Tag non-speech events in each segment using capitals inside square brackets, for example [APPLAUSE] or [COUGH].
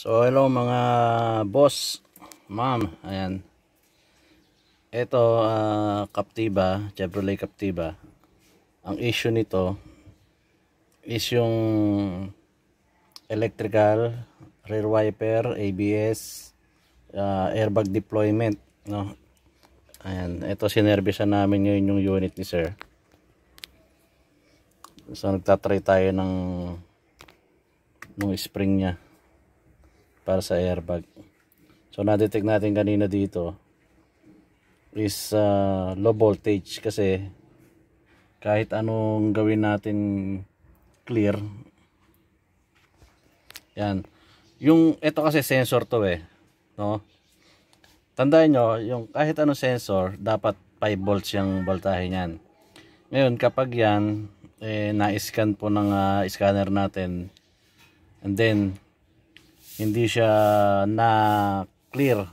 So hello mga boss, ma'am, ayan. Ito uh, ah, Captiva, Chevrolet Captiva. Ang issue nito is yung electrical, rear wiper, ABS, uh, ah, airbag deployment, no. Ayan, ito sinerbisan namin ngayon yung unit ni sir. So nagtatry tayo ng ng spring niya para sa airbag. So na-detect natin kanina dito is uh, low voltage kasi kahit anong gawin natin clear yan yung ito kasi sensor to eh no tandaan nyo yung kahit anong sensor dapat 5 volts yung voltahe niyan ngayon kapag yan eh, na-scan po ng uh, scanner natin and then hindi siya na clear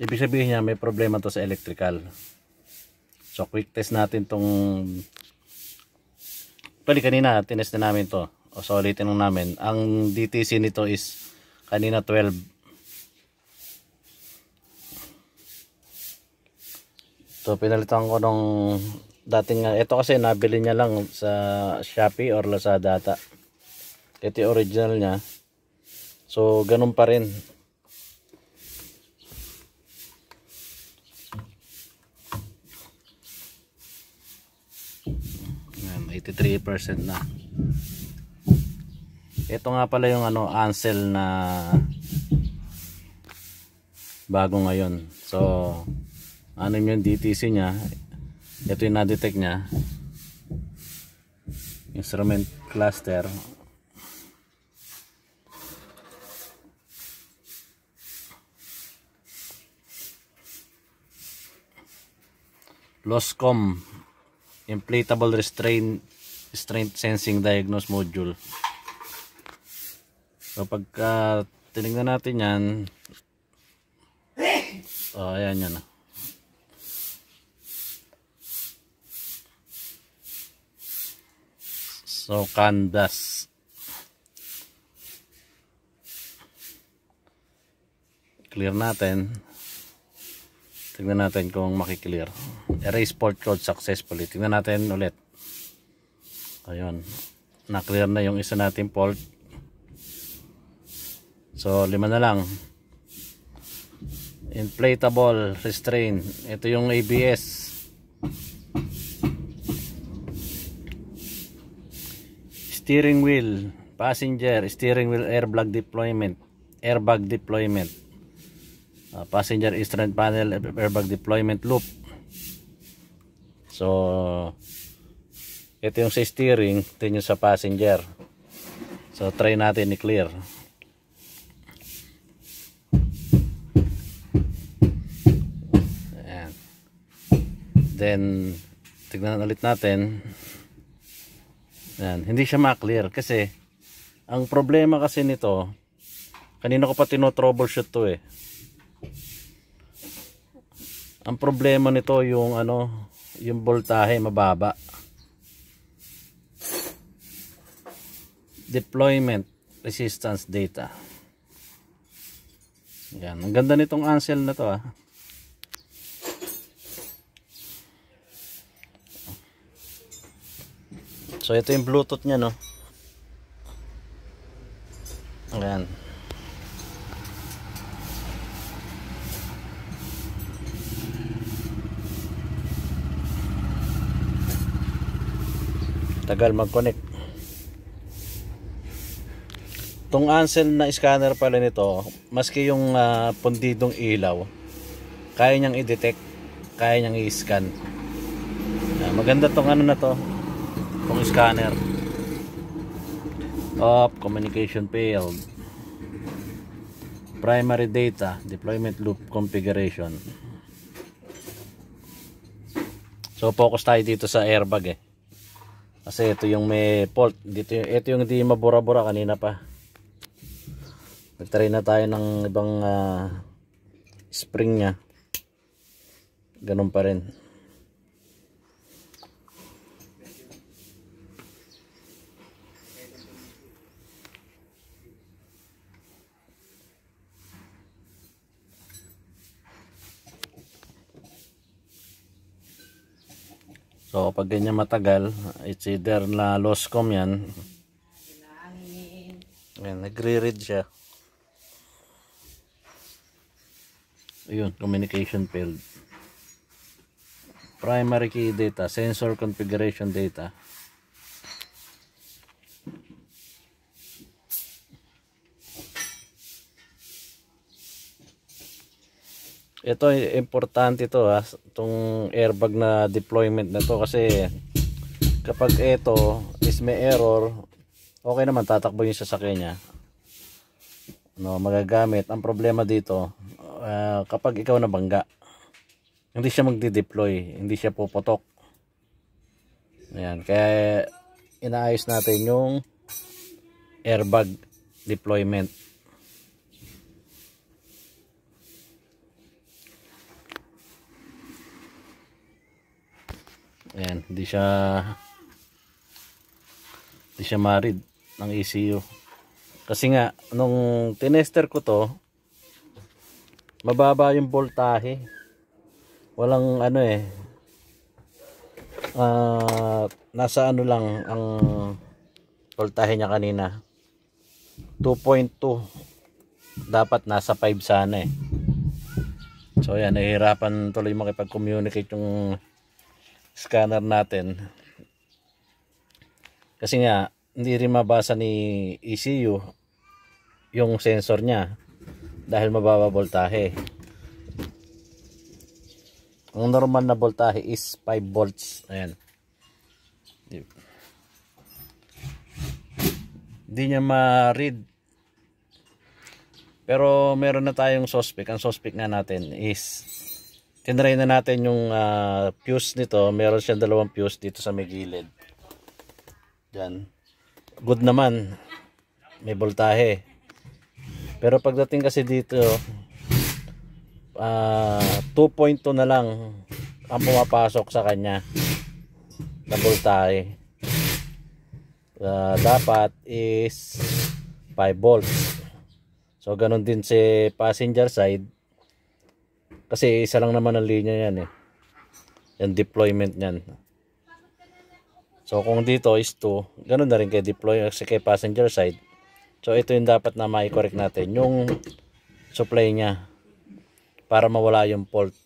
ibig sabihin niya may problema to sa electrical so quick test natin tong pwede kanina tinest na namin to o so ulitin namin ang DTC nito is kanina 12 so pinalitan ko nung dating nga ito kasi nabili niya lang sa Shopee or Lazada ata ito yung original niya So, ganun pa rin. Ayan, 83% na. Ito nga pala yung ano, ansel na bago ngayon. So, ano yung DTC niya. Ito yung na-detect niya. Instrument cluster. Loscom inflatable restraint strength sensing diagnose module so pagka tinignan natin yan oh ayan yan so canvas clear natin Tingnan natin kung makiklear. Erase fault code successfully. Tingnan natin ulit. Ayun. Na-clear na yung isa nating fault. So, lima na lang. Inflatable restraint. Ito yung ABS. Steering wheel. Passenger. Steering wheel airbag deployment. Airbag deployment uh, passenger instrument panel airbag deployment loop so ito yung sa steering ito yung sa passenger so try natin i-clear then tignan ulit natin yan, hindi siya ma-clear kasi ang problema kasi nito kanina ko pa tino-troubleshoot to eh ang problema nito yung ano yung voltahe mababa deployment resistance data yan ang ganda nitong ansel na to ah so ito yung bluetooth nya no tagal mag-connect tong Ansel na scanner pala nito maski yung uh, pundidong ilaw kaya niyang i-detect kaya niyang i-scan uh, maganda tong ano na to tong scanner up communication failed primary data deployment loop configuration so focus tayo dito sa airbag eh kasi ito yung may fault. Dito, ito yung hindi mabura-bura kanina pa. Nagtry na tayo ng ibang uh, spring niya. Ganun pa rin. So, pag ganyan matagal, it's either na loscom yan. Ayan, nagre-read siya. Ayun, communication field. Primary key data, sensor configuration data. ito importante to ha itong airbag na deployment na to kasi kapag ito is may error okay naman tatakbo yung sasakyan niya no magagamit ang problema dito uh, kapag ikaw nabangga hindi siya magdi deploy hindi siya puputok ayan kaya inaayos natin yung airbag deployment ayan hindi siya hindi siya marid ng ECU kasi nga nung tinester ko to mababa yung voltahe walang ano eh uh, nasa ano lang ang voltahe niya kanina 2.2 dapat nasa 5 sana eh so ayan nahihirapan tuloy makipag communicate yung scanner natin kasi nga hindi rin mabasa ni ECU yung sensor niya dahil mababa voltahe ang normal na voltahe is 5 volts ayan hindi niya ma-read pero meron na tayong suspect ang suspect nga natin is tinry na natin yung uh, fuse nito. Meron siyang dalawang fuse dito sa may gilid. Yan. Good naman. May voltahe. Pero pagdating kasi dito, uh, ah, 2.2 na lang ang pumapasok sa kanya na voltahe. Uh, dapat is 5 volts. So, ganun din si passenger side kasi isa lang naman ang linya yan eh. Yung deployment niyan. So kung dito is 2, ganun na rin kay deploy kasi kay passenger side. So ito yung dapat na ma-correct natin. Yung supply niya para mawala yung fault.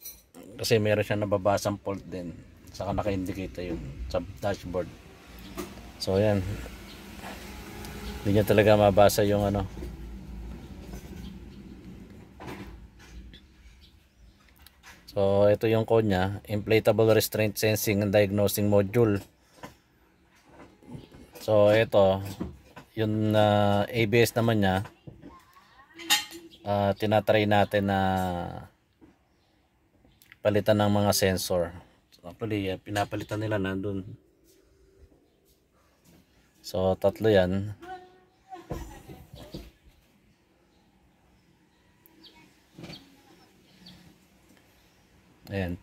Kasi meron siyang nababasang fault din. Saka naka-indicate yung sa dashboard. So ayan. Hindi talaga mabasa yung ano So, ito yung code niya. Inflatable Restraint Sensing and Diagnosing Module. So, ito. Yung uh, ABS naman niya. Uh, tinatry natin na palitan ng mga sensor. So, actually, eh, pinapalitan nila na dun. So, tatlo yan. Ayan.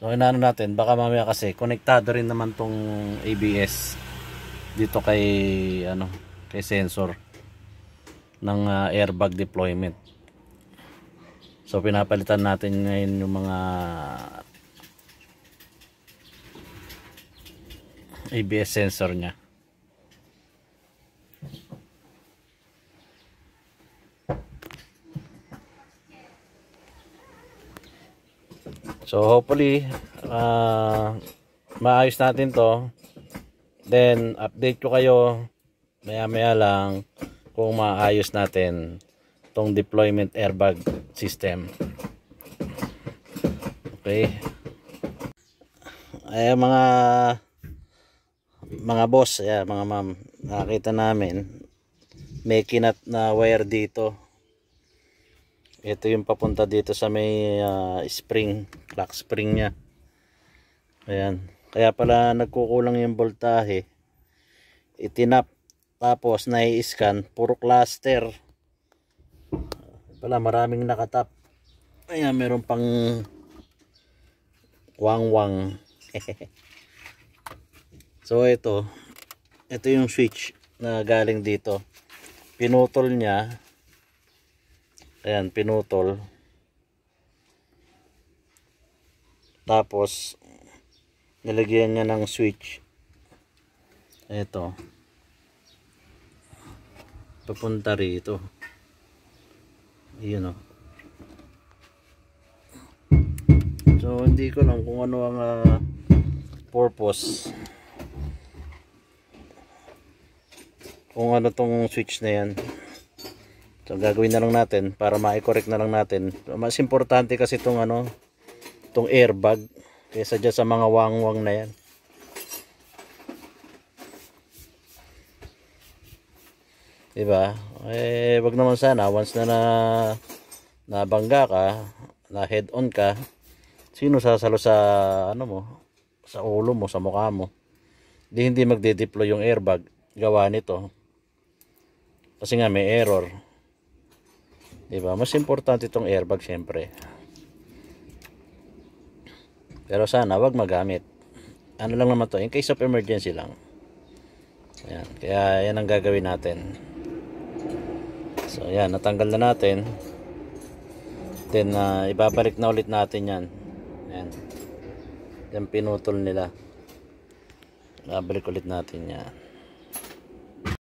So inaano natin, baka mamaya kasi konektado rin naman tong ABS dito kay ano, kay sensor ng uh, airbag deployment. So pinapalitan natin ngayon yung mga ABS sensor niya. So hopefully uh, maayos natin to. Then update ko kayo maya maya lang kung maayos natin tong deployment airbag system. Okay. Ay mga mga boss, ayan, mga ma'am, nakita namin may kinat na wire dito. Ito yung papunta dito sa may uh, spring lock spring niya. Ayan. Kaya pala nagkukulang yung voltahe. Itinap. Tapos nai-scan. Puro cluster. Pala maraming nakatap. Ayan meron pang wang-wang. [LAUGHS] so ito. Ito yung switch na galing dito. Pinutol niya. Ayan pinutol. Tapos, nilagyan niya ng switch. Ito. Papunta rito. Iyon o. Oh. So, hindi ko lang kung ano ang uh, purpose. Kung ano tong switch na yan. So, gagawin na lang natin para ma-correct na lang natin. Mas importante kasi itong ano, itong airbag kaysa dyan sa mga wangwang na yan diba eh wag naman sana once na na nabangga ka na head on ka sino sasalo sa ano mo sa ulo mo sa mukha mo di hindi magde-deploy yung airbag gawa nito kasi nga may error diba mas importante itong airbag syempre pero sana wag magamit. Ano lang naman to, in case of emergency lang. Ayan, kaya yan ang gagawin natin. So ayan, natanggal na natin. Then uh, ibabalik na ulit natin yan. Ayan. Yung pinutol nila. Ibabalik ulit natin yan.